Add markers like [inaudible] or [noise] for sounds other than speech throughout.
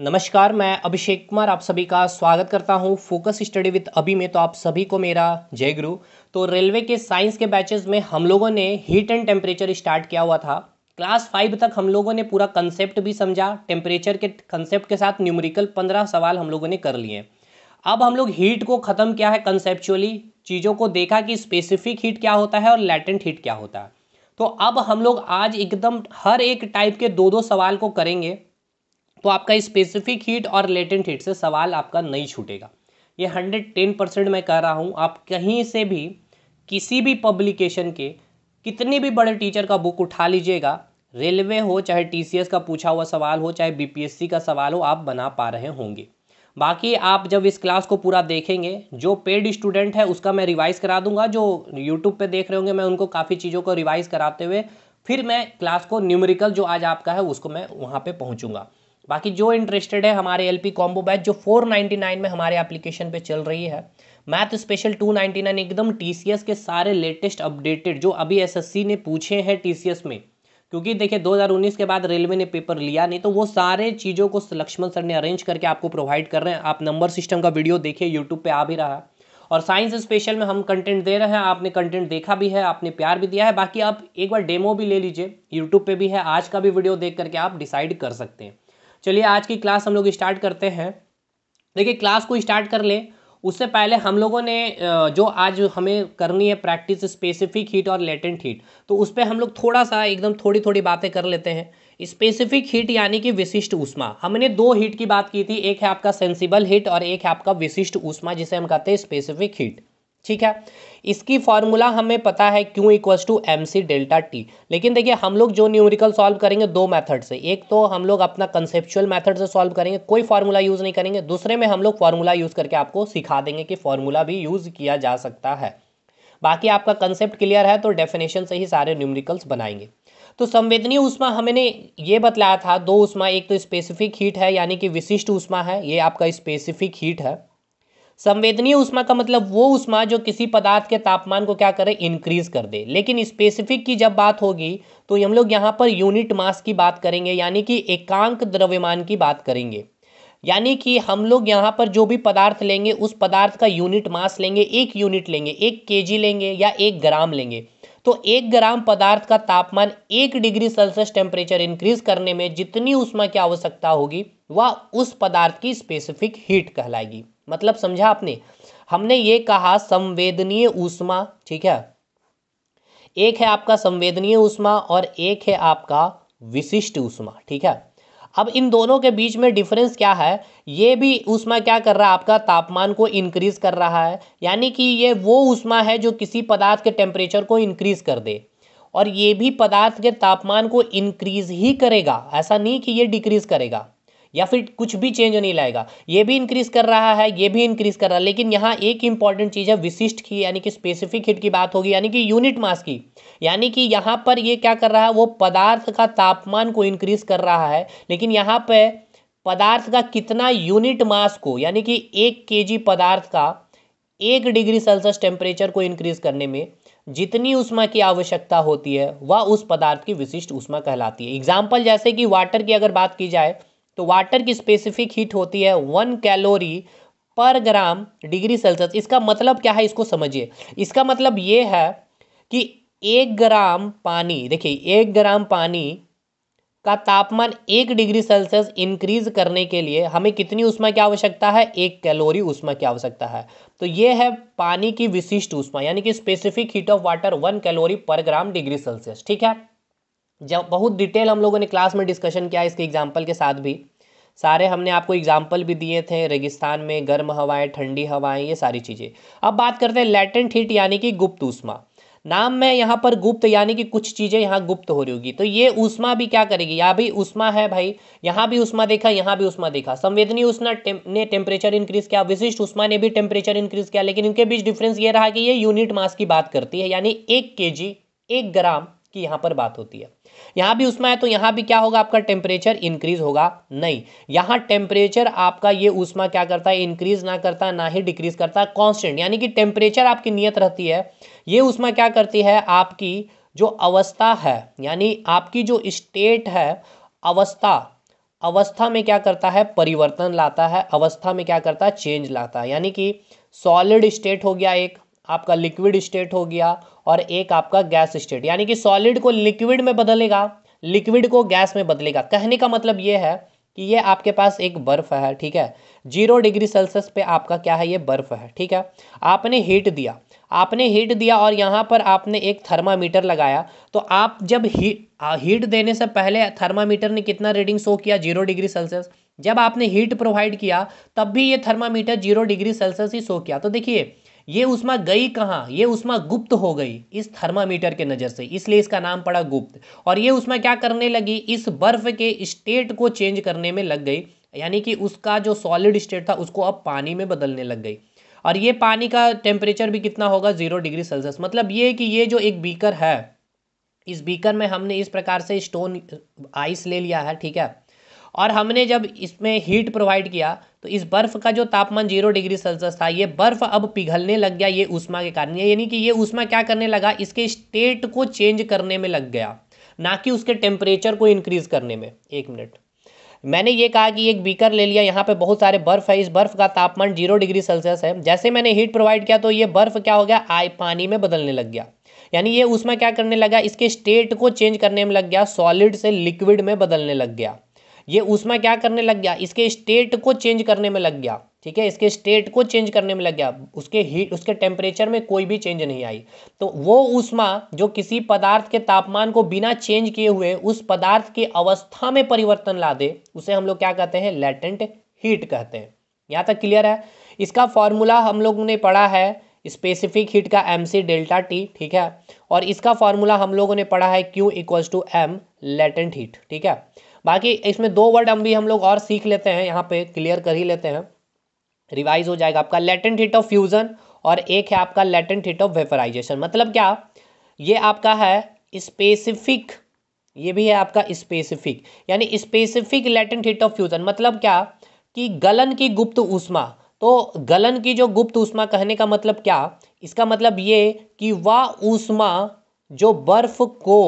नमस्कार मैं अभिषेक कुमार आप सभी का स्वागत करता हूं फोकस स्टडी विद अभी में तो आप सभी को मेरा जय गुरु तो रेलवे के साइंस के बैचेस में हम लोगों ने हीट एंड टेम्परेचर स्टार्ट किया हुआ था क्लास फाइव तक हम लोगों ने पूरा कंसेप्ट भी समझा टेम्परेचर के कंसेप्ट के साथ न्यूमरिकल पंद्रह सवाल हम लोगों ने कर लिए अब हम लोग हीट को ख़त्म किया है कंसेप्चुअली चीज़ों को देखा कि स्पेसिफिक हीट क्या होता है और लैटेंट हीट क्या होता है तो अब हम लोग आज एकदम हर एक टाइप के दो दो सवाल को करेंगे तो आपका स्पेसिफिक हीट और लेटेंट हीट से सवाल आपका नहीं छूटेगा ये हंड्रेड टेन परसेंट मैं कह रहा हूँ आप कहीं से भी किसी भी पब्लिकेशन के कितने भी बड़े टीचर का बुक उठा लीजिएगा रेलवे हो चाहे टी का पूछा हुआ सवाल हो चाहे बी का सवाल हो आप बना पा रहे होंगे बाकी आप जब इस क्लास को पूरा देखेंगे जो पेड स्टूडेंट है उसका मैं रिवाइज़ करा दूंगा जो यूट्यूब पे देख रहे होंगे मैं उनको काफ़ी चीज़ों को रिवाइज़ कराते हुए फिर मैं क्लास को न्यूमेरिकल जो आज आपका है उसको मैं वहाँ पे पहुँचूंगा बाकी जो इंटरेस्टेड है हमारे एल पी कॉम्बो बैच जो 499 में हमारे एप्लीकेशन पे चल रही है मैथ स्पेशल 299 एकदम टीसीएस के सारे लेटेस्ट अपडेटेड जो अभी एसएससी ने पूछे हैं टीसीएस में क्योंकि देखिए 2019 के बाद रेलवे ने पेपर लिया नहीं तो वो सारे चीज़ों को लक्ष्मण सर ने अरेंज करके आपको प्रोवाइड कर रहे हैं आप नंबर सिस्टम का वीडियो देखिए यूट्यूब पर आ भी रहा है और साइंस स्पेशल में हम कंटेंट दे रहे हैं आपने कंटेंट देखा भी है आपने प्यार भी दिया है बाकी आप एक बार डेमो भी ले लीजिए यूट्यूब पे भी है आज का भी वीडियो देख करके आप डिसाइड कर सकते हैं चलिए आज की क्लास हम लोग स्टार्ट करते हैं देखिए क्लास को स्टार्ट कर ले उससे पहले हम लोगों ने जो आज हमें करनी है प्रैक्टिस स्पेसिफिक हीट और लेटेंट हीट तो उस पर हम लोग थोड़ा सा एकदम थोड़ी थोड़ी बातें कर लेते हैं स्पेसिफिक हीट यानी कि विशिष्ट ऊष्मा हमने दो हीट की बात की थी एक है आपका सेंसिबल हीट और एक है आपका विशिष्ट ऊष्मा जिसे हम कहते हैं स्पेसिफिक हीट ठीक है इसकी फॉर्मूला हमें पता है Q equals to M C delta T लेकिन देखिए हम लोग जो न्यूमरिकल सॉल्व करेंगे दो मैथड से एक तो हम लोग अपना कंसेप्चुअल मैथड से सॉल्व करेंगे कोई फार्मूला यूज़ नहीं करेंगे दूसरे में हम लोग फार्मूला यूज़ करके आपको सिखा देंगे कि फार्मूला भी यूज़ किया जा सकता है बाकी आपका कंसेप्ट क्लियर है तो डेफिनेशन से ही सारे न्यूमरिकल्स बनाएंगे तो संवेदनीय उष्मा हमने ये बतलाया था दो उष्मा एक तो स्पेसिफिक हीट है यानी कि विशिष्ट उष्मा है ये आपका स्पेसिफिक हीट है संवेदनीय उष्मा का मतलब वो उष्मा जो किसी पदार्थ के तापमान को क्या करे इंक्रीज कर दे लेकिन स्पेसिफिक की जब बात होगी तो हम लोग यहाँ पर यूनिट मास की बात करेंगे यानी कि एकांक द्रव्यमान की बात करेंगे यानी कि हम लोग यहाँ पर जो भी पदार्थ लेंगे उस पदार्थ का यूनिट मास लेंगे एक यूनिट लेंगे एक के लेंगे या एक ग्राम लेंगे तो एक ग्राम पदार्थ का तापमान एक डिग्री सेल्सियस टेम्परेचर इंक्रीज करने में जितनी उष्मा की आवश्यकता होगी वह उस पदार्थ की स्पेसिफिक हीट कहलाएगी मतलब समझा आपने हमने ये कहा संवेदनीय ऊष्मा ठीक है एक है आपका संवेदनीय ऊष्मा और एक है आपका विशिष्ट ऊष्मा ठीक है अब इन दोनों के बीच में डिफरेंस क्या है ये भी ऊष्मा क्या कर रहा है आपका तापमान को इंक्रीज कर रहा है यानी कि ये वो ऊष्मा है जो किसी पदार्थ के टेम्परेचर को इंक्रीज कर दे और ये भी पदार्थ के तापमान को इंक्रीज ही करेगा ऐसा नहीं कि ये डिक्रीज करेगा या फिर कुछ भी चेंज नहीं लाएगा ये भी इंक्रीज कर रहा है ये भी इंक्रीज कर रहा है लेकिन यहाँ एक इंपॉर्टेंट चीज़ है विशिष्ट की यानी कि स्पेसिफिक हिट की बात होगी यानी कि यूनिट मास की यानी कि यहाँ पर ये क्या कर रहा है वो पदार्थ का तापमान को इंक्रीज कर रहा है लेकिन यहाँ पर पदार्थ का कितना यूनिट मास को यानी कि एक के पदार्थ का एक डिग्री सेल्सियस टेम्परेचर को इंक्रीज करने में जितनी उष्मा की आवश्यकता होती है वह उस पदार्थ की विशिष्ट उष्मा कहलाती है एग्जाम्पल जैसे कि वाटर की अगर बात की जाए तो वाटर की स्पेसिफिक हीट होती है वन कैलोरी पर ग्राम डिग्री सेल्सियस इसका मतलब क्या है इसको समझिए इसका मतलब ये है कि एक ग्राम पानी देखिए एक ग्राम पानी का तापमान एक डिग्री सेल्सियस इंक्रीज करने के लिए हमें कितनी उष्मा की आवश्यकता है एक कैलोरी उष्मा की आवश्यकता है तो ये है पानी की विशिष्ट उष्मा यानी कि specific heat of water one calorie पर ग्राम डिग्री सेल्सियस ठीक है जब बहुत डिटेल हम लोगों ने क्लास में डिस्कशन किया इसके एग्जाम्पल के साथ भी सारे हमने आपको एग्जाम्पल भी दिए थे रेगिस्तान में गर्म हवाएं ठंडी हवाएं ये सारी चीज़ें अब बात करते हैं लेटेंट हीट यानी कि गुप्त ऊष्मा नाम में यहाँ पर गुप्त यानी कि कुछ चीज़ें यहाँ गुप्त हो रही होगी तो ये ऊष्मा भी क्या करेगी यहाँ भी उष्मा है भाई यहाँ भी उष्मा देखा यहाँ भी उष्मा देखा संवेदनी उष्मा ने टेम्परेचर इंक्रीज किया विशिष्ट उष्मा ने भी टेम्परेचर इंक्रीज किया लेकिन इनके बीच डिफरेंस ये रहा कि ये यूनिट मास की बात करती है यानी एक के जी, एक ग्राम की यहाँ पर बात होती है यहाँ भी उष्मा है तो यहाँ भी क्या होगा आपका टेम्परेचर इंक्रीज होगा नहीं यहाँ टेम्परेचर आपका ये उष्मा क्या करता है इंक्रीज ना करता ना ही डिक्रीज करता है कॉन्स्टेंट यानी कि टेम्परेचर आपकी नियत रहती है ये उष्मा क्या करती है आपकी जो अवस्था है यानी आपकी जो स्टेट है अवस्था अवस्था में क्या करता है परिवर्तन लाता है अवस्था में क्या करता है चेंज लाता है यानी कि सॉलिड स्टेट हो गया एक आपका लिक्विड स्टेट हो गया और एक आपका गैस स्टेट यानी कि सॉलिड को लिक्विड में बदलेगा लिक्विड को गैस में बदलेगा कहने का मतलब ये है कि ये आपके पास एक बर्फ़ है ठीक है जीरो डिग्री सेल्सियस पे आपका क्या है ये बर्फ़ है ठीक है आपने हीट दिया आपने हीट दिया और यहाँ पर आपने एक थर्मामीटर लगाया तो आप जब हीट हीट देने से पहले थर्मामीटर ने कितना रीडिंग शो किया जीरो डिग्री सेल्सियस जब आपने हीट प्रोवाइड किया तब भी ये थर्मामीटर जीरो डिग्री सेल्सियस ही शो किया तो देखिए ये उष्मा गई कहाँ ये उष्मा गुप्त हो गई इस थर्मामीटर के नज़र से इसलिए इसका नाम पड़ा गुप्त और ये उष्मा क्या करने लगी इस बर्फ़ के स्टेट को चेंज करने में लग गई यानी कि उसका जो सॉलिड स्टेट था उसको अब पानी में बदलने लग गई और ये पानी का टेम्परेचर भी कितना होगा ज़ीरो डिग्री सेल्सियस मतलब ये कि ये जो एक बीकर है इस बीकर में हमने इस प्रकार से स्टोन आइस ले लिया है ठीक है और हमने जब इसमें हीट प्रोवाइड किया तो इस बर्फ का जो तापमान जीरो डिग्री सेल्सियस था ये बर्फ अब पिघलने लग गया ये उष्मा के कारण यानी कि ये उष्मा क्या करने लगा इसके स्टेट को चेंज करने में लग गया ना कि उसके टेम्परेचर को इंक्रीज करने में एक मिनट मैंने ये कहा कि एक बीकर ले लिया यहाँ पे बहुत सारे बर्फ़ है इस बर्फ़ का तापमान जीरो डिग्री सेल्सियस है जैसे मैंने हीट प्रोवाइड किया तो ये बर्फ़ क्या हो गया आय पानी में बदलने लग गया यानी ये उसमें क्या करने लगा इसके स्टेट को चेंज करने में लग गया सॉलिड से लिक्विड में बदलने लग गया ये उसमा क्या करने लग गया इसके स्टेट को चेंज करने में लग गया ठीक है इसके स्टेट को चेंज करने में लग गया उसके हीट उसके टेम्परेचर में कोई भी चेंज नहीं आई तो वो उष्मा जो किसी पदार्थ के तापमान को बिना चेंज किए हुए उस पदार्थ की अवस्था में परिवर्तन ला दे उसे हम लोग क्या कहते हैं लेटेंट हीट कहते हैं यहाँ तक क्लियर है इसका फॉर्मूला हम लोग ने पढ़ा है स्पेसिफिक हीट का एम सी डेल्टा टी ठीक है और इसका फॉर्मूला हम लोगों ने पढ़ा है Q equals to M latent heat ठीक है बाकी इसमें दो वर्ड हम भी हम लोग और सीख लेते हैं यहाँ पे क्लियर कर ही लेते हैं रिवाइज हो जाएगा आपका लेटेंट हिट ऑफ फ्यूजन और एक है आपका लेटेंट हिट ऑफ वेफराइजेशन मतलब क्या ये आपका है स्पेसिफिक ये भी है आपका स्पेसिफिक यानी specific latent heat of fusion मतलब क्या कि गलन की गुप्त उष्मा तो गलन की जो गुप्त उष्मा कहने का मतलब क्या इसका मतलब ये कि वह उष्मा जो बर्फ को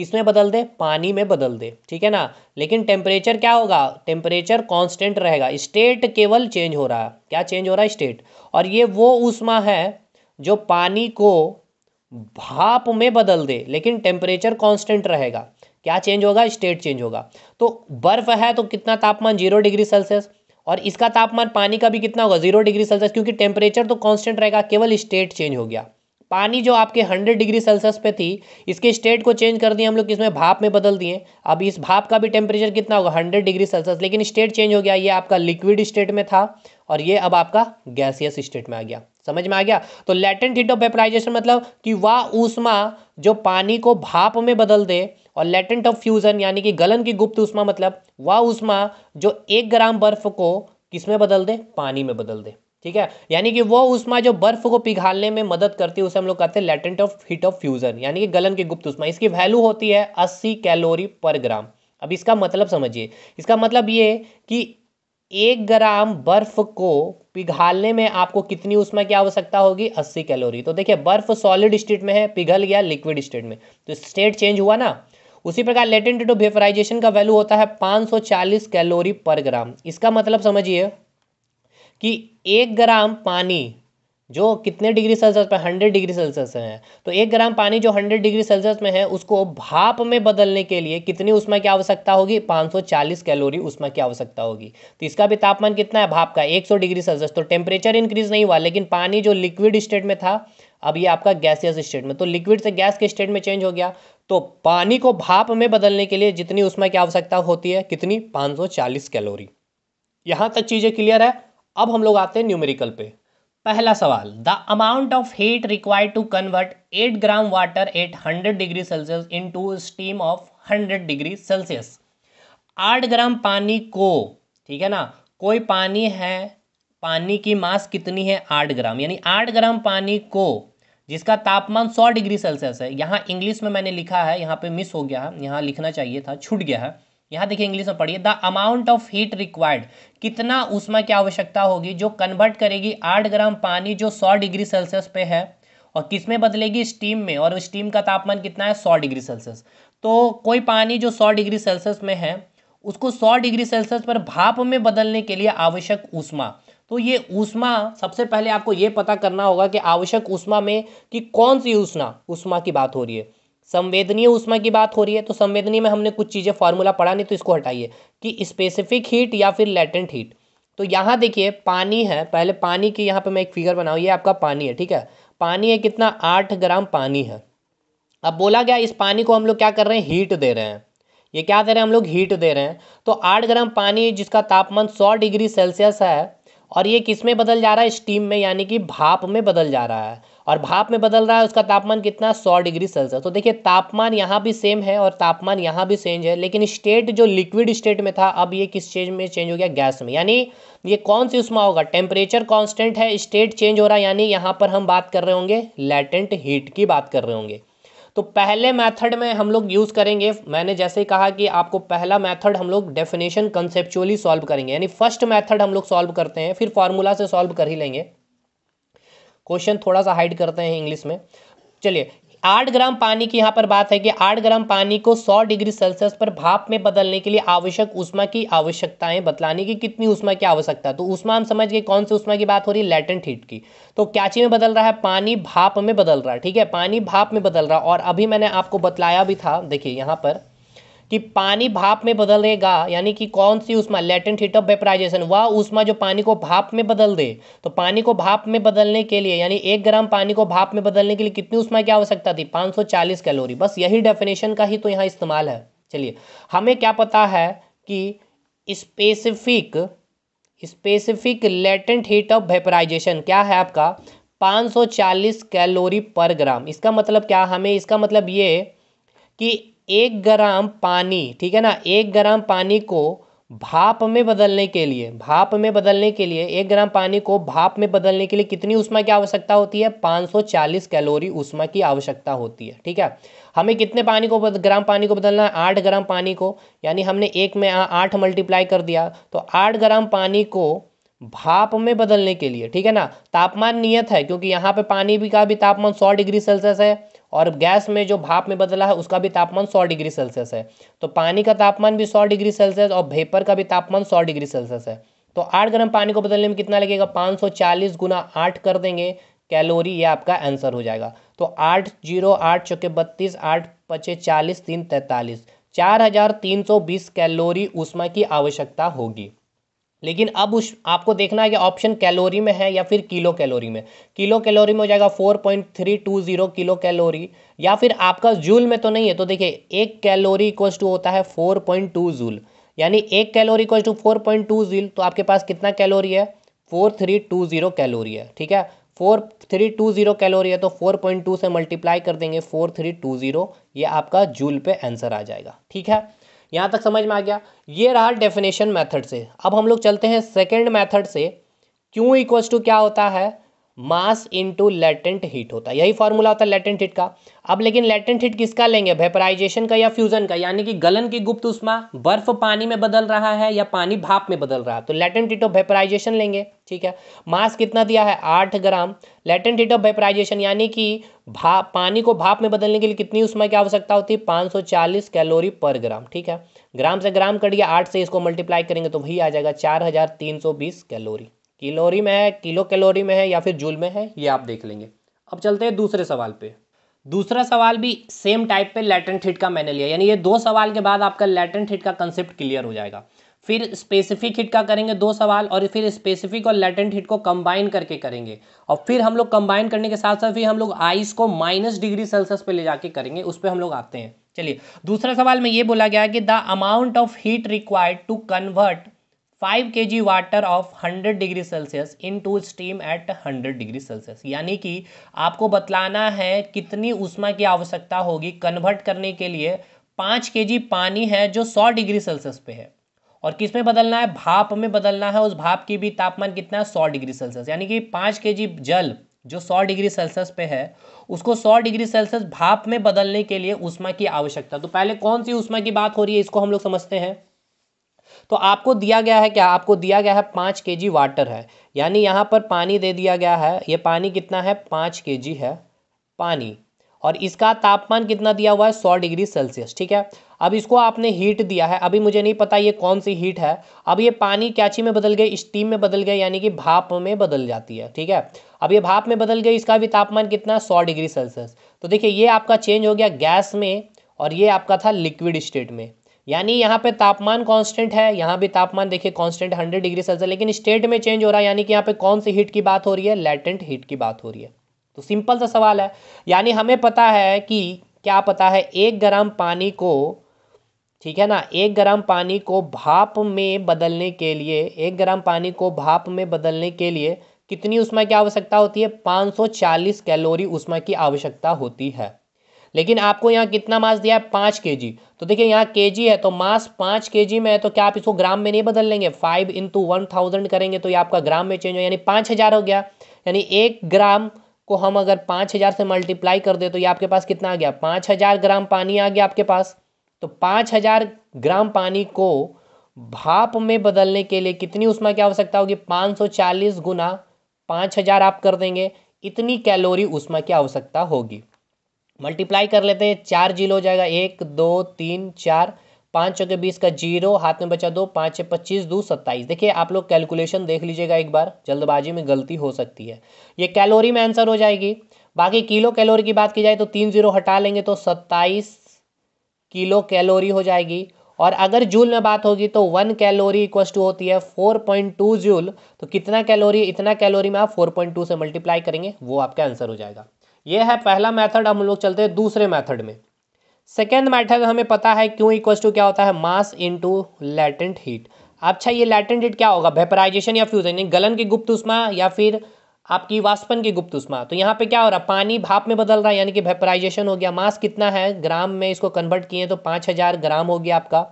किस में बदल दे पानी में बदल दे ठीक है ना लेकिन टेम्परेचर क्या होगा टेम्परेचर कांस्टेंट रहेगा स्टेट केवल चेंज हो रहा है क्या चेंज हो रहा है स्टेट और ये वो उष्मा है जो पानी को भाप में बदल दे लेकिन टेम्परेचर कांस्टेंट रहेगा क्या चेंज होगा स्टेट चेंज होगा तो बर्फ है तो कितना तापमान जीरो डिग्री सेल्सियस और इसका तापमान पानी का भी कितना होगा जीरो डिग्री सेल्सियस क्योंकि टेम्परेचर तो कॉन्स्टेंट रहेगा केवल स्टेट चेंज हो गया पानी जो आपके 100 डिग्री सेल्सियस पे थी इसके स्टेट को चेंज कर दिए हम लोग किसमें भाप में बदल दिए अब इस भाप का भी टेम्परेचर कितना होगा 100 डिग्री सेल्सियस लेकिन स्टेट चेंज हो गया ये आपका लिक्विड स्टेट में था और ये अब आपका गैसियस स्टेट में आ गया समझ में आ गया तो लेटेंट हीट ऑफ वेपराइजेशन मतलब कि वह ऊष्मा जो पानी को भाप में बदल दे और लेटेंट ऑफ फ्यूजन यानी कि गलन की गुप्त ऊष्मा मतलब वह ऊष्मा जो एक ग्राम बर्फ को किस में बदल दे पानी में बदल दे ठीक है यानी कि वो उष्मा जो बर्फ को पिघालने में मदद करती है उसे हम लोग कहते हैं latent of heat of fusion यानी कि गलन की गुप्त उष्मा इसकी वैल्यू होती है अस्सी कैलोरी पर ग्राम अब इसका मतलब समझिए इसका मतलब ये कि एक ग्राम बर्फ को पिघालने में आपको कितनी उष्मा की आवश्यकता होगी 80 कैलोरी तो देखिए बर्फ सॉलिड स्टेट में है पिघल गया लिक्विड स्टेट में तो स्टेट चेंज हुआ ना उसी प्रकार लेटेंट टू वेपराइजेशन का वैल्यू होता है 540 कैलोरी पर ग्राम इसका मतलब समझिए कि एक ग्राम पानी जो कितने डिग्री सेल्सियस पे हंड्रेड डिग्री सेल्सियस है तो एक ग्राम पानी जो हंड्रेड डिग्री सेल्सियस में है उसको भाप में बदलने के लिए कितनी उष्मा की आवश्यकता होगी सौ चालीस कैलोरी उष्मा की आवश्यकता होगी तो इसका भी तापमान कितना है भाप का एक सौ डिग्री सेल्सियस तो टेम्परेचर इंक्रीज नहीं हुआ लेकिन पानी जो लिक्विड स्टेट में था अब ये आपका गैसियस स्टेट में तो लिक्विड से गैस के स्टेट में चेंज हो गया तो पानी को भाप में बदलने के लिए जितनी उष्मा की आवश्यकता होती है कितनी चालीस कैलोरी यहाँ तक चीज़ें क्लियर है अब हम लोग आते हैं न्यूमेरिकल पे पहला सवाल the amount of heat required to convert eight gram water at hundred degree Celsius into steam of hundred degree Celsius आठ ग्राम पानी को ठीक है ना कोई पानी है पानी की मास कितनी है आठ ग्राम यानी आठ ग्राम पानी को जिसका तापमान सौ डिग्री सेल्सियस है यहाँ इंग्लिश में मैंने लिखा है यहाँ पे मिस हो गया है यहाँ लिखना चाहिए था छूट गया है यहाँ देखिए इंग्लिश में पढ़िए the amount of heat required कितना उसमें की आवश्यकता होगी जो कन्वर्ट करेगी आठ ग्राम पानी जो सौ डिग्री सेल्सियस पे है और किस में बदलेगी स्टीम में और स्टीम का तापमान कितना है सौ डिग्री सेल्सियस तो कोई पानी जो सौ डिग्री सेल्सियस में है उसको सौ डिग्री सेल्सियस पर भाप में बदलने के लिए आवश्यक ऊष्मा तो ये ऊष्मा सबसे पहले आपको ये पता करना होगा कि आवश्यक ऊष्मा में कि कौन सी ऊष्मा ऊष्मा की बात हो रही है संवेदनीय ऊष्मा की बात हो रही है तो संवेदनीय में हमने कुछ चीज़ें फॉर्मूला पढ़ा नहीं तो इसको हटाइए कि स्पेसिफिक हीट या फिर लेटेंट हीट तो यहाँ देखिए पानी है पहले पानी की यहाँ पे मैं एक फिगर बनाऊँ ये आपका पानी है ठीक है पानी है कितना आठ ग्राम पानी है अब बोला गया इस पानी को हम लोग क्या कर रहे हैं हीट दे रहे हैं ये क्या दे रहे हैं हम लोग हीट दे रहे हैं तो आठ ग्राम पानी जिसका तापमान सौ डिग्री सेल्सियस है और ये किस में बदल जा रहा है स्टीम में यानी कि भाप में बदल जा रहा है और भाप में बदल रहा है उसका तापमान कितना सौ डिग्री सेल्सियस तो देखिए तापमान यहाँ भी सेम है और तापमान यहाँ भी चेंज है लेकिन स्टेट जो लिक्विड स्टेट में था अब ये किस चेंज में चेंज हो गया गैस में यानी ये कौन सी उसमें होगा टेम्परेचर कॉन्स्टेंट है स्टेट चेंज हो रहा है यानी यहाँ पर हम बात कर रहे होंगे लैटेंट हीट की बात कर रहे होंगे तो पहले मेथड में हम लोग यूज़ करेंगे मैंने जैसे कहा कि आपको पहला मेथड हम लोग डेफिनेशन कंसेप्चुअली सॉल्व करेंगे यानी फर्स्ट मेथड हम लोग सॉल्व करते हैं फिर फार्मूला से सॉल्व कर ही लेंगे क्वेश्चन थोड़ा सा हाइड करते हैं इंग्लिश में चलिए आठ ग्राम पानी की यहाँ पर बात है कि आठ ग्राम पानी को सौ डिग्री सेल्सियस पर भाप में बदलने के लिए आवश्यक उष्मा की आवश्यकताएं बतलाने की कितनी उष्मा की आवश्यकता तो उष्मा हम समझ गए कौन सी उष्मा की बात हो रही है लेटेंट हीट की तो क्या चीज में बदल रहा है पानी भाप में बदल रहा है ठीक है पानी भाप में बदल रहा है और अभी मैंने आपको बतलाया भी था देखिए यहाँ पर कि पानी भाप में बदलेगा यानी कि कौन सी उष्मा लेटेंट हीट ऑफ वेपराइजेशन वह उष्मा जो पानी को भाप में बदल दे तो पानी को भाप में बदलने के लिए यानी एक ग्राम पानी को भाप में बदलने के लिए कितनी उष्मा की आवश्यकता थी 540 कैलोरी बस यही डेफिनेशन का ही तो यहाँ इस्तेमाल है चलिए हमें क्या पता है कि specific specific latent heat of vaporisation क्या है आपका 540 कैलोरी पर ग्राम इसका मतलब क्या हमें इसका मतलब ये कि एक ग्राम पानी ठीक है ना एक ग्राम पानी को भाप में बदलने के लिए भाप में बदलने के लिए एक ग्राम पानी को भाप में बदलने के लिए कितनी उष्मा की आवश्यकता होती है 540 कैलोरी उष्मा की आवश्यकता होती है ठीक है हमें कितने पानी को ग्राम पानी को बदलना है आठ ग्राम पानी को यानी हमने एक में आठ मल्टीप्लाई कर दिया तो आठ ग्राम पानी को भाप में बदलने के लिए ठीक है ना तापमान नियत है क्योंकि यहाँ पे पानी भी का भी तापमान सौ डिग्री सेल्सियस है और गैस में जो भाप में बदला है उसका भी तापमान सौ डिग्री सेल्सियस है तो पानी का तापमान भी सौ डिग्री सेल्सियस और भेपर का भी तापमान सौ डिग्री सेल्सियस है तो आठ ग्राम पानी को बदलने में कितना लगेगा पाँच सौ चालीस गुना आठ कर देंगे कैलोरी ये आपका आंसर हो जाएगा तो आठ जीरो आठ चौके बत्तीस आठ पचे चालीस तीन तैंतालीस चार हजार तीन सौ बीस कैलोरी उष्मा की आवश्यकता होगी लेकिन अब उस आपको देखना है कि ऑप्शन कैलोरी में है या फिर किलो कैलोरी में किलो कैलोरी में हो जाएगा four point three two zero kilo calorie या फिर आपका जूल में तो नहीं है तो देखिए एक कैलोरी इक्व टू होता है फोर पॉइंट टू जूल यानी एक calorie equal to four point two joule तो आपके पास कितना कैलोरी है four three two zero calorie है ठीक है four three two zero calorie है तो फोर पॉइंट टू से मल्टीप्लाई कर देंगे फोर थ्री टू जीरो ये आपका जूल पे आंसर आ जाएगा ठीक है यहाँ तक समझ में आ गया ये रहा डेफिनेशन मेथड से अब हम लोग चलते हैं सेकेंड मैथड से क्यू इक्वल्स टू क्या होता है मास इनटू लेटेंट हीट होता है यही फॉर्मूला होता है लेटेंट हीट का अब लेकिन लेटेंट हीट किसका लेंगे वेपराइजेशन का या फ्यूजन का यानी कि गलन की गुप्त उष्मा बर्फ पानी में बदल रहा है या पानी भाप में बदल रहा है तो लेटेंट हीट ऑफ वेपराइजेशन लेंगे ठीक है मास कितना दिया है आठ gram latent heat of vaporisation यानी कि भाप पानी को भाप में बदलने के लिए कितनी उष्मा की आवश्यकता होती है चालीस कैलोरी पर ग्राम ठीक है ग्राम से ग्राम करिए आठ से इसको मल्टीप्लाई करेंगे तो वही आ जाएगा चार कैलोरी किलोरी में है किलो कैलोरी में है या फिर जूल में है ये आप देख लेंगे अब चलते हैं दूसरे सवाल पे दूसरा सवाल भी सेम टाइप पे लैटेंट हिट का मैंने लिया यानी ये दो सवाल के बाद आपका लैटेंट हिट का कंसेप्ट क्लियर हो जाएगा फिर स्पेसिफिक हिट का करेंगे दो सवाल और फिर स्पेसिफिक और लेटेंट हिट को कंबाइन करके करेंगे और फिर हम लोग कंबाइन करने के साथ साथ फिर हम लोग आइस को माइनस डिग्री सेल्सियस पे ले जाके करेंगे उस पर हम लोग आते हैं चलिए दूसरा सवाल में ये बोला गया कि the amount of heat required to convert five K G water of hundred degree Celsius into steam at hundred degree Celsius यानी कि आपको बतलाना है कितनी उष्मा की आवश्यकता होगी कन्वर्ट करने के लिए पाँच के जी पानी है जो सौ डिग्री सेल्सियस पे है और किस में बदलना है भाप में बदलना है उस भाप की भी तापमान कितना है सौ डिग्री सेल्सियस यानी कि पाँच के जी जल जो सौ डिग्री सेल्सियस पे है उसको सौ डिग्री सेल्सियस भाप में बदलने के लिए उष्मा की आवश्यकता तो पहले कौन सी उष्मा की बात हो रही है इसको हम लोग समझते हैं तो आपको दिया गया है क्या आपको दिया गया है पाँच के जी वाटर है यानी यहाँ पर पानी दे दिया गया है ये पानी कितना है पाँच के जी है पानी और इसका तापमान कितना दिया हुआ है सौ डिग्री सेल्सियस ठीक है अब इसको आपने हीट दिया है अभी मुझे नहीं पता ये कौन सी हीट है अब ये पानी कैची में बदल गई स्टीम में बदल गया यानी कि भाप में बदल जाती है ठीक है अब ये भाप में बदल गई इसका भी तापमान कितना है सौ डिग्री सेल्सियस तो देखिए ये आपका चेंज हो गया गैस में और ये आपका था लिक्विड स्टेट में यानी यहाँ पे तापमान कांस्टेंट है यहाँ भी तापमान देखिए कांस्टेंट 100 डिग्री सेल्सियस लेकिन स्टेट में चेंज हो रहा है यानी कि यहाँ पे कौन सी हीट की बात हो रही है लेटेंट हीट की बात हो रही है तो सिंपल सा सवाल है यानी हमें पता है कि क्या पता है एक ग्राम पानी को ठीक है ना एक ग्राम पानी को भाप में बदलने के लिए एक ग्राम पानी को भाप में बदलने के लिए कितनी उष्मा की आवश्यकता होती है चालीस कैलोरी उष्मा की आवश्यकता होती है लेकिन आपको यहाँ कितना मास दिया है पाँच के जी तो देखिए यहाँ के जी है तो मास पाँच के जी में है तो क्या आप इसको ग्राम में नहीं बदल लेंगे फाइव इंटू वन थाउजेंड करेंगे तो ये आपका ग्राम में चेंज हो यानी पाँच हज़ार हो गया यानी एक ग्राम को हम अगर पाँच हज़ार से मल्टीप्लाई कर दे तो ये आपके पास कितना आ गया पाँच हज़ार ग्राम पानी आ गया आपके पास तो पाँच हज़ार ग्राम पानी को भाप में बदलने के लिए कितनी उसमें क्या आवश्यकता होगी पाँच सौ चालीस गुना पाँच हज़ार आप कर देंगे इतनी कैलोरी उसमें क्या आवश्यकता होगी मल्टीप्लाई कर लेते हैं चार जीरो हो जाएगा एक दो तीन चार पाँच चौके बीस का जीरो हाथ में बचा दो पाँच छः पच्चीस दो सत्ताईस देखिए आप लोग कैलकुलेशन देख लीजिएगा एक बार जल्दबाजी में गलती हो सकती है ये कैलोरी में आंसर हो जाएगी बाकी किलो कैलोरी की बात की जाए तो तीन जीरो हटा लेंगे तो सत्ताईस किलो कैलोरी हो जाएगी और अगर जूल में बात होगी तो वन कैलोरी इक्व टू होती है फोर पॉइंट टू जूल तो कितना कैलोरी इतना कैलोरी में आप फोर पॉइंट टू से मल्टीप्लाई करेंगे वो आपका आंसर हो जाएगा ये है पहला मेथड हम लोग चलते हैं दूसरे मेथड में सेकेंड मेथड हमें पता है क्यों इक्वस टू क्या होता है मास इनटू लेटेंट हीट अच्छा ये लेटेंट हीट क्या होगा वेपराइजेशन या फ्यूजन यानी गलन की गुप्त उष्मा या फिर आपकी वाष्पन की गुप्त उष्मा तो यहाँ पे क्या हो रहा है पानी भाप में बदल रहा है यानी कि वेपराइजेशन हो गया मास कितना है ग्राम में इसको कन्वर्ट किए तो पाँच हज़ार ग्राम हो गया आपका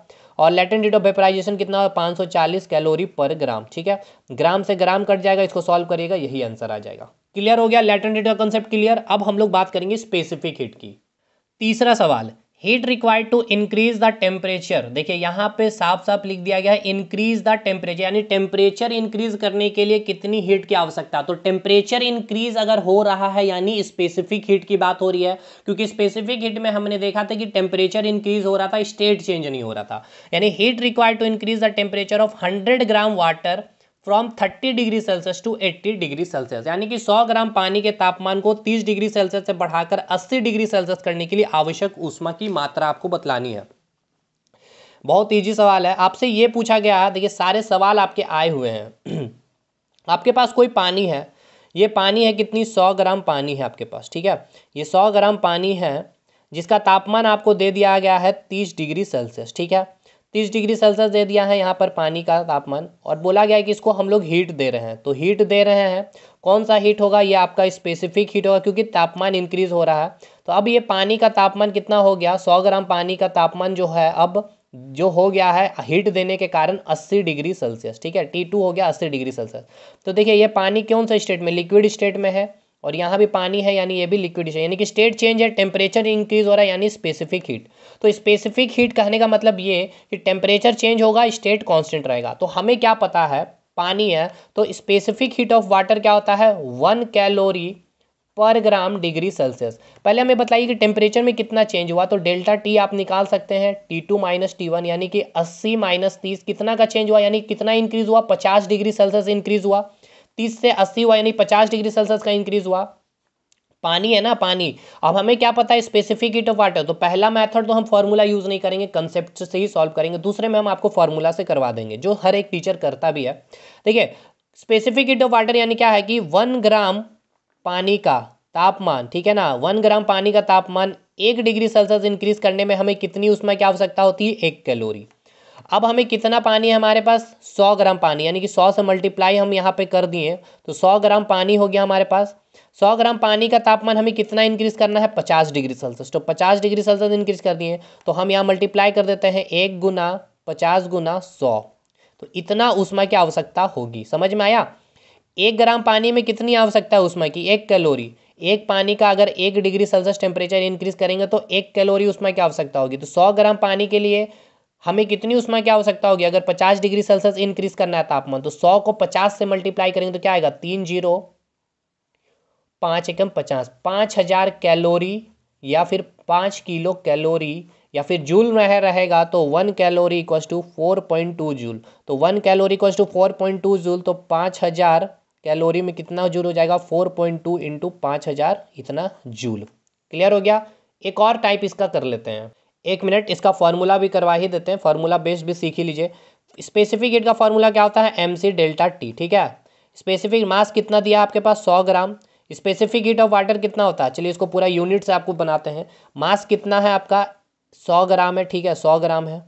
और लेटेंट हीट ऑफ वेपराइजेशन कितना होगा पाँच सौ चालीस कैलोरी पर ग्राम ठीक है ग्राम से ग्राम कट जाएगा इसको सॉल्व करिएगा यही आंसर आ जाएगा क्लियर हो गया लेटेंट हीट का कॉन्सेप्ट क्लियर अब हम लोग बात करेंगे स्पेसिफिक हीट की तीसरा सवाल heat required to increase the temperature देखिए यहाँ पे साफ साफ लिख दिया गया है इंक्रीज द टेम्परेचर यानी टेम्परेचर इंक्रीज करने के लिए कितनी हीट की आवश्यकता तो टेम्परेचर इंक्रीज अगर हो रहा है यानी स्पेसिफिक हीट की बात हो रही है क्योंकि स्पेसिफिक हीट में हमने देखा था कि टेम्परेचर इंक्रीज हो रहा था स्टेट चेंज नहीं हो रहा था यानी heat required to increase the temperature of hundred gram water from 30 degree Celsius to 80 degree Celsius यानी कि 100 ग्राम पानी के तापमान को 30 डिग्री सेल्सियस से बढ़ाकर 80 डिग्री सेल्सियस करने के लिए आवश्यक ऊष्मा की मात्रा आपको बतलानी है बहुत ईजी सवाल है आपसे ये पूछा गया है देखिए सारे सवाल आपके आए हुए हैं [clears throat] आपके पास कोई पानी है ये पानी है कितनी सौ ग्राम पानी है आपके पास ठीक है ये सौ ग्राम पानी है जिसका तापमान आपको दे दिया गया है तीस डिग्री सेल्सियस ठीक है तीस डिग्री सेल्सियस दे दिया है यहाँ पर पानी का तापमान और बोला गया है कि इसको हम लोग हीट दे रहे हैं तो हीट दे रहे हैं कौन सा हीट होगा ये आपका स्पेसिफिक हीट होगा क्योंकि तापमान इंक्रीज हो रहा है तो अब ये पानी का तापमान कितना हो गया सौ ग्राम पानी का तापमान जो है अब जो हो गया है हीट देने के कारण 80 डिग्री सेल्सियस ठीक है टी टू हो गया 80 डिग्री सेल्सियस तो देखिए ये पानी कौन सा स्टेट में लिक्विड स्टेट में है और यहाँ भी पानी है यानी ये भी लिक्विड है यानी कि स्टेट चेंज है टेम्परेचर इंक्रीज हो रहा है यानी स्पेसिफिक हीट तो स्पेसिफिक हीट कहने का मतलब ये कि टेम्परेचर चेंज होगा स्टेट कांस्टेंट रहेगा तो हमें क्या पता है पानी है तो स्पेसिफिक हीट ऑफ वाटर क्या होता है वन कैलोरी पर ग्राम डिग्री सेल्सियस पहले हमें बताइए कि टेम्परेचर में कितना चेंज हुआ तो डेल्टा टी आप निकाल सकते हैं T two minus T one यानी कि अस्सी माइनस तीस कितना का चेंज हुआ यानी कितना इंक्रीज हुआ पचास डिग्री सेल्सियस इंक्रीज हुआ तीस से अस्सी हुआ यानी पचास डिग्री सेल्सियस का इंक्रीज हुआ पानी है ना पानी अब हमें क्या पता है स्पेसिफिक हीट ऑफ वाटर तो पहला मेथड तो हम फॉर्मूला यूज नहीं करेंगे कंसेप्ट से ही सॉल्व करेंगे दूसरे में हम आपको फॉर्मूला से करवा देंगे जो हर एक टीचर करता भी है ठीक है स्पेसिफिक हीट ऑफ वाटर यानी क्या है कि वन ग्राम पानी का तापमान ठीक है ना वन ग्राम पानी का तापमान एक डिग्री सेल्सियस इंक्रीज करने में हमें कितनी उसमें क्या आवश्यकता होती है एक कैलोरी अब हमें कितना पानी है हमारे पास 100 ग्राम पानी यानी कि 100 से मल्टीप्लाई हम यहाँ पे कर दिए तो 100 ग्राम पानी हो गया हमारे पास 100 ग्राम पानी का तापमान हमें कितना इंक्रीज करना है 50 डिग्री सेल्सियस तो 50 डिग्री सेल्सियस इंक्रीज कर दिए तो हम यहाँ मल्टीप्लाई कर देते हैं एक गुना पचास गुना सौ तो इतना उष्मा की आवश्यकता होगी समझ में आया एक ग्राम पानी में कितनी आवश्यकता है उष्मा की एक कैलोरी एक पानी का अगर एक डिग्री सेल्सियस टेम्परेचर इंक्रीज करेंगे तो एक कैलोरी उसमें क्या आवश्यकता होगी तो सौ ग्राम पानी के लिए हमें कितनी उष्मा की आवश्यकता होगी अगर 50 डिग्री सेल्सियस इंक्रीज करना है तापमान तो 100 को 50 से मल्टीप्लाई करेंगे तो क्या आएगा तीन जीरो पांच एकम पचास पांच हजार कैलोरी या फिर पांच किलो कैलोरी या फिर जूल रह रहेगा तो one calorie equal to four point two joule तो one calorie equal to four point two joule तो पाँच हजार कैलोरी में कितना जूल हो जाएगा फोर पॉइंट टू इंटू पाँच हजार इतना जूल क्लियर हो गया एक और टाइप इसका कर लेते हैं एक मिनट इसका फॉर्मूला भी करवा ही देते हैं फार्मूला बेस्ड भी सीख ही लीजिए स्पेसिफिक हीट का फॉर्मूला क्या होता है एम सी डेल्टा टी ठीक है स्पेसिफिक मास कितना दिया आपके पास सौ gram specific heat of water कितना होता है चलिए इसको पूरा यूनिट से आपको बनाते हैं मास कितना है आपका सौ ग्राम है ठीक है सौ ग्राम है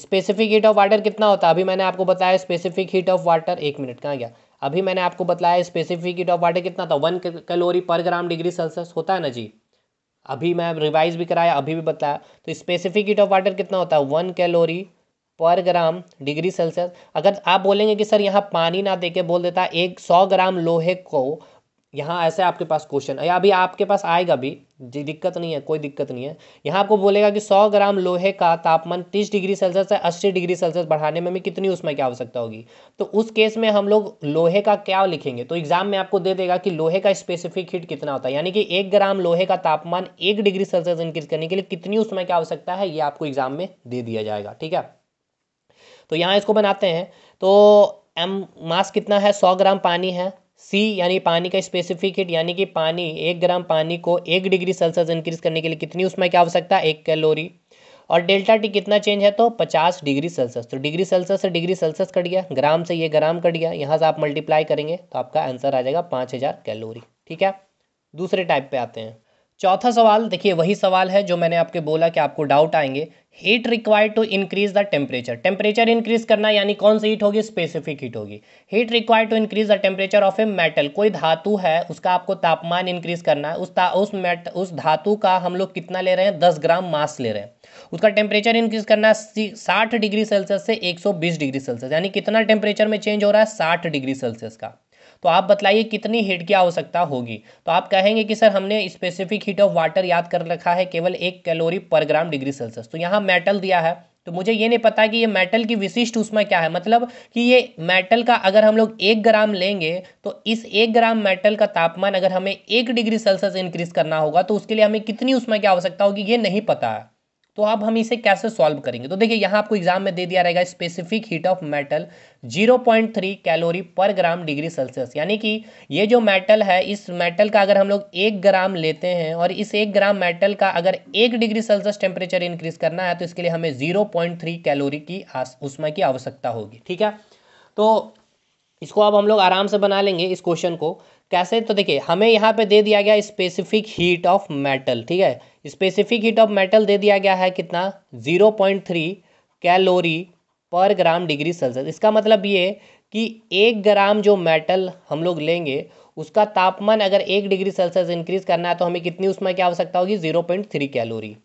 स्पेसिफिक हीट ऑफ वाटर कितना होता है अभी मैंने आपको बताया स्पेसिफिक हीट ऑफ वाटर एक मिनट कहाँ गया अभी मैंने आपको बताया स्पेसिफिक हीट ऑफ वाटर कितना था वन कैलोरी पर ग्राम डिग्री सेल्सियस होता है ना जी अभी मैं रिवाइज भी कराया अभी भी बताया तो स्पेसिफिक हीट ऑफ वाटर कितना होता है वन कैलोरी पर ग्राम डिग्री सेल्सियस अगर आप बोलेंगे कि सर यहाँ पानी ना दे के बोल देता एक सौ ग्राम लोहे को यहाँ ऐसे आपके पास क्वेश्चन या अभी आपके पास आएगा भी जी दिक्कत नहीं है कोई दिक्कत नहीं है यहाँ आपको बोलेगा कि 100 ग्राम लोहे का तापमान 30 डिग्री सेल्सियस से 80 डिग्री सेल्सियस बढ़ाने में भी कितनी उसमें क्या आवश्यकता होगी तो उस केस में हम लोग लोहे का क्या लिखेंगे तो एग्जाम में आपको दे देगा कि लोहे का स्पेसिफिक हीट कितना होता है यानी कि एक ग्राम लोहे का तापमान एक डिग्री सेल्सियस इंक्रीज करने के लिए कितनी उसमें क्या आवश्यकता है ये आपको एग्जाम में दे दिया जाएगा ठीक है तो यहाँ इसको बनाते हैं तो एम मास कितना है सौ ग्राम पानी है सी यानी पानी का स्पेसिफिक हीट यानी कि पानी एक ग्राम पानी को एक डिग्री सेल्सियस इंक्रीज करने के लिए कितनी उसमें क्या आवश्यकता है एक कैलोरी और डेल्टा टी कितना चेंज है तो पचास डिग्री सेल्सियस तो डिग्री सेल्सियस से डिग्री सेल्सियस कट गया ग्राम से ये ग्राम कट गया यहाँ से आप मल्टीप्लाई करेंगे तो आपका आंसर आ जाएगा पाँच हज़ार कैलोरी ठीक है दूसरे टाइप पे आते हैं चौथा सवाल देखिए वही सवाल है जो मैंने आपके बोला कि आपको डाउट आएंगे heat required to increase the temperature temperature increase करना यानी कौन सी हीट होगी स्पेसिफिक हीट होगी heat required to increase the temperature of a metal कोई धातु है उसका आपको तापमान इंक्रीज करना है उस ता, उस मेट उस धातु का हम लोग कितना ले रहे हैं दस ग्राम मास ले रहे हैं उसका टेम्परेचर इंक्रीज करना है साठ डिग्री सेल्सियस से एक सौ बीस डिग्री सेल्सियस यानी कितना टेम्परेचर में चेंज हो रहा है साठ डिग्री सेल्सियस का तो आप बताइए कितनी हीट की आवश्यकता होगी तो आप कहेंगे कि सर हमने स्पेसिफिक हीट ऑफ वाटर याद कर रखा है केवल एक कैलोरी पर ग्राम डिग्री सेल्सियस तो यहाँ मेटल दिया है तो मुझे ये नहीं पता कि ये मेटल की विशिष्ट उसमें क्या है मतलब कि ये मेटल का अगर हम लोग एक ग्राम लेंगे तो इस एक ग्राम मेटल का तापमान अगर हमें एक डिग्री सेल्सियस इंक्रीज करना होगा तो उसके लिए हमें कितनी उसमें की आवश्यकता होगी ये नहीं पता है तो अब हम इसे कैसे सॉल्व करेंगे तो देखिए यहाँ आपको एग्जाम में दे दिया रहेगा specific heat of metal 0.3 calorie पर ग्राम डिग्री सेल्सियस यानी कि ये जो मेटल है इस मेटल का अगर हम लोग एक ग्राम लेते हैं और इस एक ग्राम मेटल का अगर एक डिग्री सेल्सियस टेम्परेचर इंक्रीज करना है तो इसके लिए हमें जीरो कैलोरी की उसमें की आवश्यकता होगी ठीक है तो इसको अब हम लोग आराम से बना लेंगे इस क्वेश्चन को कैसे तो देखिए हमें यहाँ पे दे दिया गया स्पेसिफिक हीट ऑफ मेटल ठीक है स्पेसिफिक हीट ऑफ मेटल दे दिया गया है कितना जीरो पॉइंट थ्री कैलोरी पर ग्राम डिग्री सेल्सियस इसका मतलब ये कि एक ग्राम जो मेटल हम लोग लेंगे उसका तापमान अगर एक डिग्री सेल्सियस इंक्रीज करना है तो हमें कितनी उसमें क्या आवश्यकता होगी जीरो पॉइंट थ्री कैलोरी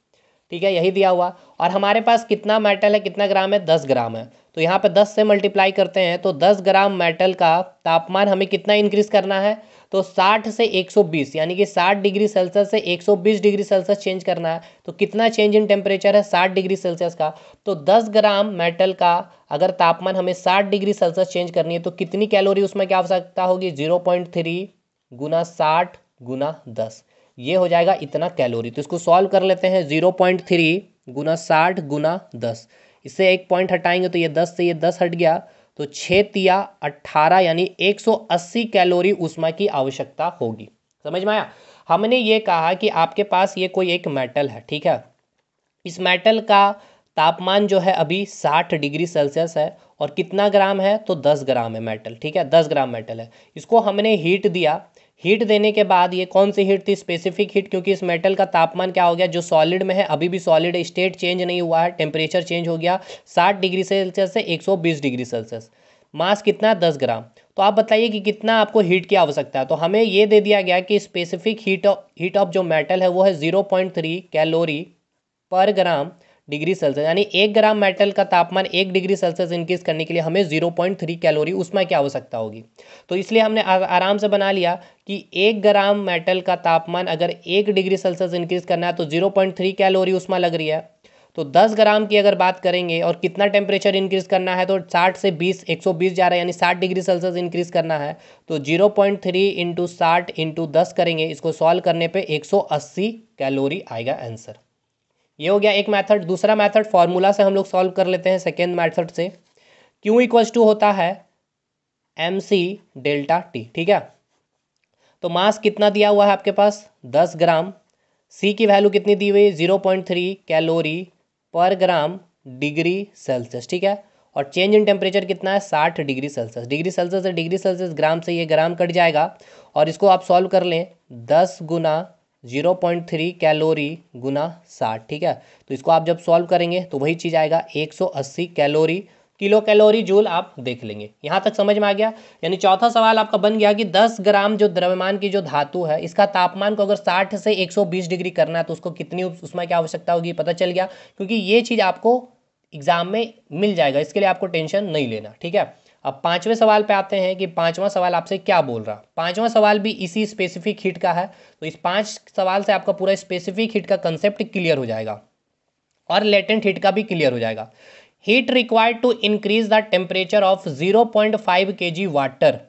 ठीक है यही दिया हुआ और हमारे पास कितना मेटल है कितना ग्राम है दस ग्राम है तो यहाँ पे 10 से मल्टीप्लाई करते हैं तो 10 ग्राम मेटल का तापमान हमें कितना इंक्रीज करना है तो 60 से 120 यानी कि 60 डिग्री सेल्सियस से 120 डिग्री सेल्सियस चेंज करना है तो कितना चेंज इन टेम्परेचर है 60 डिग्री सेल्सियस का तो 10 ग्राम मेटल का अगर तापमान हमें 60 डिग्री सेल्सियस चेंज करनी है तो कितनी कैलोरी उसमें क्या आवश्यकता होगी जीरो पॉइंट थ्री गुना साठ गुना दस ये हो जाएगा इतना कैलोरी तो इसको सॉल्व कर लेते हैं जीरो पॉइंट थ्री गुना साठ गुना दस इससे एक पॉइंट हटाएंगे तो ये दस से ये दस हट गया तो छः तिया अट्ठारह यानी 180 कैलोरी उष्मा की आवश्यकता होगी समझ में आया हमने ये कहा कि आपके पास ये कोई एक मेटल है ठीक है इस मेटल का तापमान जो है अभी 60 डिग्री सेल्सियस है और कितना ग्राम है तो 10 ग्राम है मेटल ठीक है 10 ग्राम मेटल है इसको हमने हीट दिया हीट देने के बाद ये कौन सी हीट थी स्पेसिफिक हीट क्योंकि इस मेटल का तापमान क्या हो गया जो सॉलिड में है अभी भी सॉलिड स्टेट चेंज नहीं हुआ है टेम्परेचर चेंज हो गया साठ डिग्री सेल्सियस से 120 डिग्री सेल्सियस मास कितना है दस ग्राम तो आप बताइए कि कितना आपको हीट की आवश्यकता है तो हमें ये दे दिया गया कि specific heat of heat of जो मेटल है वो है जीरो पॉइंट थ्री कैलोरी पर ग्राम डिग्री सेल्सियस यानी एक ग्राम मेटल का तापमान एक डिग्री सेल्सियस इंक्रीज करने के लिए हमें जीरो पॉइंट थ्री कैलोरी उसमें क्या आवश्यकता हो होगी तो इसलिए हमने आराम से बना लिया कि एक ग्राम मेटल का तापमान अगर एक डिग्री सेल्सियस इंक्रीज करना है तो जीरो पॉइंट थ्री कैलोरी उसमें लग रही है तो दस ग्राम की अगर बात करेंगे और कितना टेम्परेचर इंक्रीज करना है तो साठ से बीस एक सौ बीस जा रहा है यानी साठ डिग्री सेल्सियस इंक्रीज करना है तो ज़ीरो पॉइंट थ्री इंटू साठ इंटू दस करेंगे इसको सॉल्व करने पे अस्सी कैलोरी आएगा आंसर ये हो गया एक मैथड दूसरा मैथड फॉर्मूला से हम लोग सॉल्व कर लेते हैं सेकेंड मैथड से क्यू इक्वल्स टू होता है एम सी डेल्टा टी ठीक है तो मास कितना दिया हुआ है आपके पास दस ग्राम सी की वैल्यू कितनी दी हुई जीरो पॉइंट थ्री कैलोरी पर ग्राम डिग्री सेल्सियस ठीक है और चेंज इन टेम्परेचर कितना है साठ डिग्री सेल्सियस डिग्री सेल्सियस से डिग्री सेल्सियस ग्राम से ये ग्राम कट जाएगा और इसको आप सॉल्व कर लें दस गुना जीरो पॉइंट थ्री कैलोरी गुना साठ ठीक है तो इसको आप जब सॉल्व करेंगे तो वही चीज़ आएगा एक सौ अस्सी कैलोरी किलो कैलोरी जूल आप देख लेंगे यहाँ तक समझ में आ गया यानी चौथा सवाल आपका बन गया कि दस ग्राम जो द्रव्यमान की जो धातु है इसका तापमान को अगर साठ से एक सौ बीस डिग्री करना है तो उसको कितनी उसमें क्या आवश्यकता होगी पता चल गया क्योंकि ये चीज़ आपको एग्जाम में मिल जाएगा इसके लिए आपको टेंशन नहीं लेना ठीक है अब पांचवें सवाल पे आते हैं कि पांचवा सवाल आपसे क्या बोल रहा पांचवा सवाल भी इसी स्पेसिफिक हिट का है तो इस पांच सवाल से आपका पूरा स्पेसिफिक हिट का कंसेप्ट क्लियर हो जाएगा और लेटेंट हिट का भी क्लियर हो जाएगा heat required to increase the temperature of zero point five K G water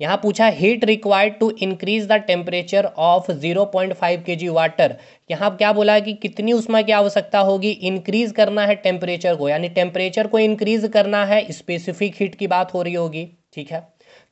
यहाँ पूछा heat required to increase the temperature of 0.5 point five water यहाँ क्या बोला है कि कितनी उष्मा की आवश्यकता होगी इंक्रीज करना है टेम्परेचर को यानी टेम्परेचर को इंक्रीज करना है स्पेसिफिक हीट की बात हो रही होगी ठीक है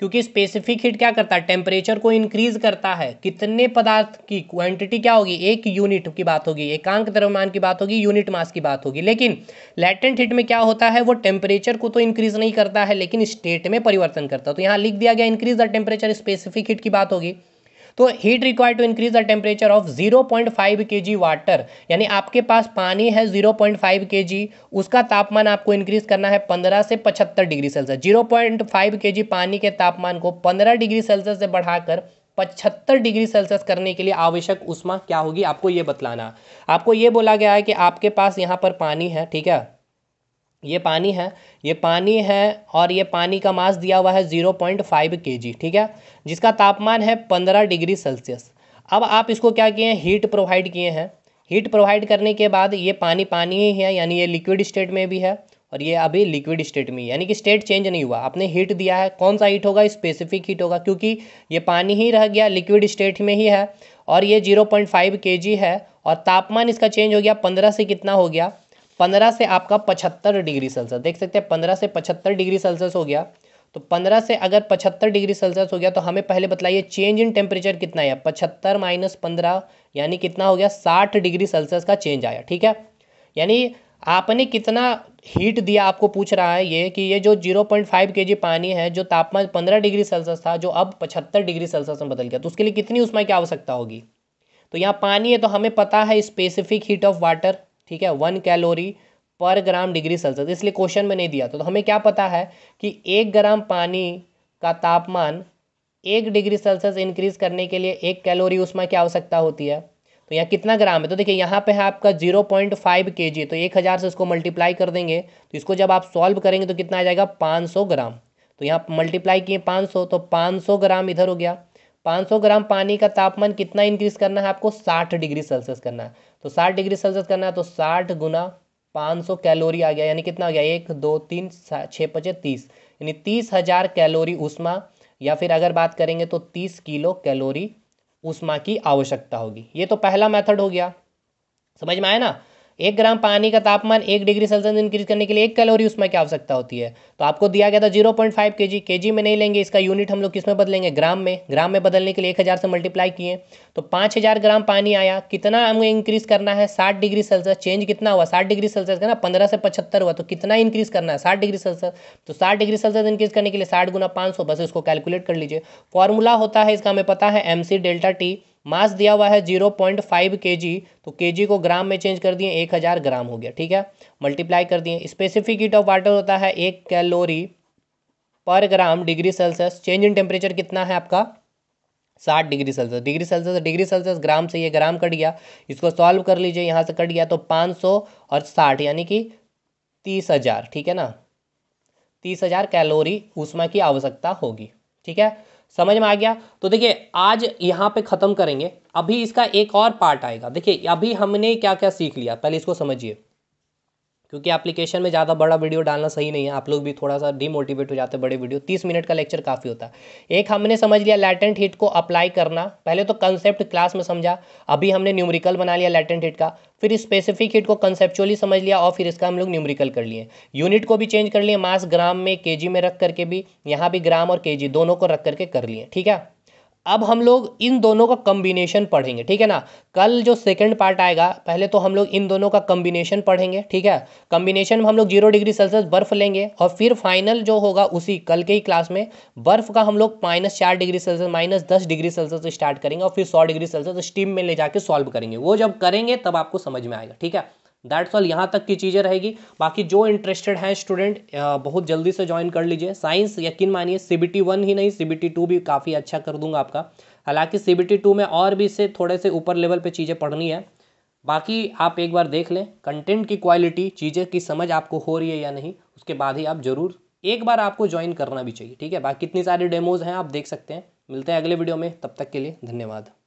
क्योंकि स्पेसिफिक हीट क्या करता है टेम्परेचर को इंक्रीज करता है कितने पदार्थ की क्वांटिटी क्या होगी एक यूनिट की बात होगी एकांक द्रव्यमान की बात होगी यूनिट मास की बात होगी लेकिन लैटेंट हीट में क्या होता है वो टेम्परेचर को तो इंक्रीज नहीं करता है लेकिन स्टेट में परिवर्तन करता है तो यहाँ लिख दिया गया increase the temperature specific heat की बात होगी तो heat require to increase the temperature of 0.5 point G water यानी आपके पास पानी है 0.5 पॉइंट जी उसका तापमान आपको इंक्रीज करना है 15 से 75 डिग्री सेल्सियस 0.5 पॉइंट जी पानी के तापमान को 15 डिग्री सेल्सियस से बढ़ाकर पचहत्तर डिग्री सेल्सियस करने के लिए आवश्यक उष्मा क्या होगी आपको ये बतलाना आपको ये बोला गया है कि आपके पास यहाँ पर पानी है ठीक है ये पानी है ये पानी है और ये पानी का मास दिया हुआ है जीरो पॉइंट फाइव के जी ठीक है जिसका तापमान है पंद्रह डिग्री सेल्सियस अब आप इसको क्या किए हैं हीट प्रोवाइड किए हैं हीट प्रोवाइड करने के बाद ये पानी पानी ही है यानी ये लिक्विड स्टेट में भी है और ये अभी लिक्विड स्टेट में यानी कि स्टेट चेंज नहीं हुआ आपने हीट दिया है कौन सा हीट होगा स्पेसिफिक हीट होगा क्योंकि ये पानी ही रह गया लिक्विड स्टेट में ही है और ये जीरो पॉइंट फाइव के जी है और तापमान इसका चेंज हो गया पंद्रह से कितना हो गया पंद्रह से आपका पचहत्तर डिग्री सेल्सियस देख सकते हैं पंद्रह से पचहत्तर डिग्री सेल्सियस हो गया तो पंद्रह से अगर पचहत्तर डिग्री सेल्सियस हो गया तो हमें पहले बताइए चेंज इन टेम्परेचर कितना है पचहत्तर माइनस पंद्रह यानी कितना हो गया साठ डिग्री सेल्सियस का चेंज आया ठीक है यानी आपने कितना हीट दिया आपको पूछ रहा है ये कि ये जो 0.5 पॉइंट पानी है जो तापमान 15 डिग्री सेल्सियस था जो अब 75 डिग्री सेल्सियस में बदल गया तो उसके लिए कितनी उसमें की आवश्यकता होगी तो यहाँ पानी है तो हमें पता है स्पेसिफिक हीट ऑफ वाटर ठीक है वन कैलोरी पर ग्राम डिग्री सेल्सियस इसलिए क्वेश्चन में नहीं दिया तो, तो हमें क्या पता है कि एक ग्राम पानी का तापमान एक डिग्री सेल्सियस इंक्रीज करने के लिए एक कैलोरी उसमें क्या आवश्यकता होती है तो यहाँ कितना ग्राम है तो देखिए यहाँ पे है आपका जीरो पॉइंट फाइव के जी तो एक हज़ार से इसको मल्टीप्लाई कर देंगे तो इसको जब आप सॉल्व करेंगे तो कितना आ जाएगा पाँच सौ ग्राम तो यहाँ मल्टीप्लाई किए पाँच सौ तो पाँच सौ ग्राम इधर हो गया पाँच सौ ग्राम पानी का तापमान कितना इंक्रीज करना है आपको साठ डिग्री सेल्सियस करना है तो साठ डिग्री सेल्सियस करना है तो साठ गुना पाँच सौ कैलोरी आ गया यानी कितना आ गया एक दो तीन छः पचे तीस यानी तीस हज़ार कैलोरी उष्मा या फिर अगर बात करेंगे तो तीस किलो कैलोरी उष्मा की आवश्यकता होगी ये तो पहला मेथड हो गया समझ में आया ना एक ग्राम पानी का तापमान एक डिग्री सेल्सियस इंक्रीज करने के लिए एक कैलोरी उसमें क्या आवश्यकता होती है तो आपको दिया गया था जीरो पॉइंट फाइव के जी के जी में नहीं लेंगे इसका यूनिट हम लोग किस में बदलेंगे ग्राम में ग्राम में बदलने के लिए एक हज़ार से मल्टीप्लाई किए तो पाँच हज़ार ग्राम पानी आया कितना हमें इंक्रीज करना है साठ डिग्री सेल्सियस चेंज कितना हुआ साठ डिग्री सेल्सियस का ना पंद्रह से पचहत्तर हुआ तो कितना इंक्रीज करना है साठ डिग्री सेल्सियस तो साठ डिग्री सेल्सियस इंक्रीज करने के लिए साठ गुना पाँच सौ बस इसको कैलकुलेट कर लीजिए फॉर्मूला होता है इसका हमें पता है M C delta T mass दिया हुआ है जीरो पॉइंट फाइव के जी तो के जी को ग्राम में चेंज कर दिए एक हज़ार ग्राम हो गया ठीक है मल्टीप्लाई कर दिए स्पेसिफिक हीट ऑफ वाटर होता है एक कैलोरी पर gram degree Celsius change in temperature कितना है आपका साठ degree Celsius degree Celsius degree Celsius gram से ये ग्राम कट गया इसको सॉल्व कर लीजिए यहाँ से कट गया तो पाँच सौ और साठ यानी कि तीस हज़ार ठीक है ना तीस हज़ार कैलोरी उष्मा की आवश्यकता होगी ठीक है समझ में आ गया तो देखिए आज यहाँ पे ख़त्म करेंगे अभी इसका एक और पार्ट आएगा देखिए अभी हमने क्या क्या सीख लिया पहले इसको समझिए क्योंकि एप्लीकेशन में ज़्यादा बड़ा वीडियो डालना सही नहीं है आप लोग भी थोड़ा सा डिमोटिवेट हो जाते हैं बड़े वीडियो तीस मिनट का लेक्चर काफ़ी होता है एक हमने समझ लिया लैटेंट हिट को अप्लाई करना पहले तो कंसेप्ट क्लास में समझा अभी हमने न्यूमरिकल बना लिया लैटेंट हिट का फिर स्पेसिफिक हिट को कंसेप्चुअली समझ लिया और फिर इसका हम लोग न्यूमरिकल कर लिए यूनिट को भी चेंज कर लिए मास ग्राम में के में रख करके भी यहाँ भी ग्राम और के दोनों को रख करके कर लिए ठीक है अब हम लोग इन दोनों का कम्बिनेशन पढ़ेंगे ठीक है ना कल जो सेकंड पार्ट आएगा पहले तो हम लोग इन दोनों का कम्बिनेशन पढ़ेंगे ठीक है कम्बिनेशन में हम लोग जीरो डिग्री सेल्सियस बर्फ लेंगे और फिर फाइनल जो होगा उसी कल के ही क्लास में बर्फ का हम लोग माइनस चार डिग्री सेल्सियस माइनस दस डिग्री सेल्सियस स्टार्ट करेंगे और फिर सौ डिग्री सेल्सियस स्टीम में ले जाके सॉल्व करेंगे वो जब करेंगे तब आपको समझ में आएगा ठीक है दैट्स ऑल यहाँ तक की चीज़ें रहेगी बाकी जो इंटरेस्टेड हैं स्टूडेंट बहुत जल्दी से ज्वाइन कर लीजिए साइंस यकीन मानिए सी बी टी वन ही नहीं सी बी टी टू भी काफ़ी अच्छा कर दूंगा आपका हालांकि सी बी टी टू में और भी से थोड़े से ऊपर लेवल पे चीज़ें पढ़नी है बाकी आप एक बार देख लें कंटेंट की क्वालिटी चीज़ें की समझ आपको हो रही है या नहीं उसके बाद ही आप ज़रूर एक बार आपको ज्वाइन करना भी चाहिए ठीक है बाकी इतनी सारी डेमोज़ हैं आप देख सकते हैं मिलते हैं अगले वीडियो में तब तक के लिए धन्यवाद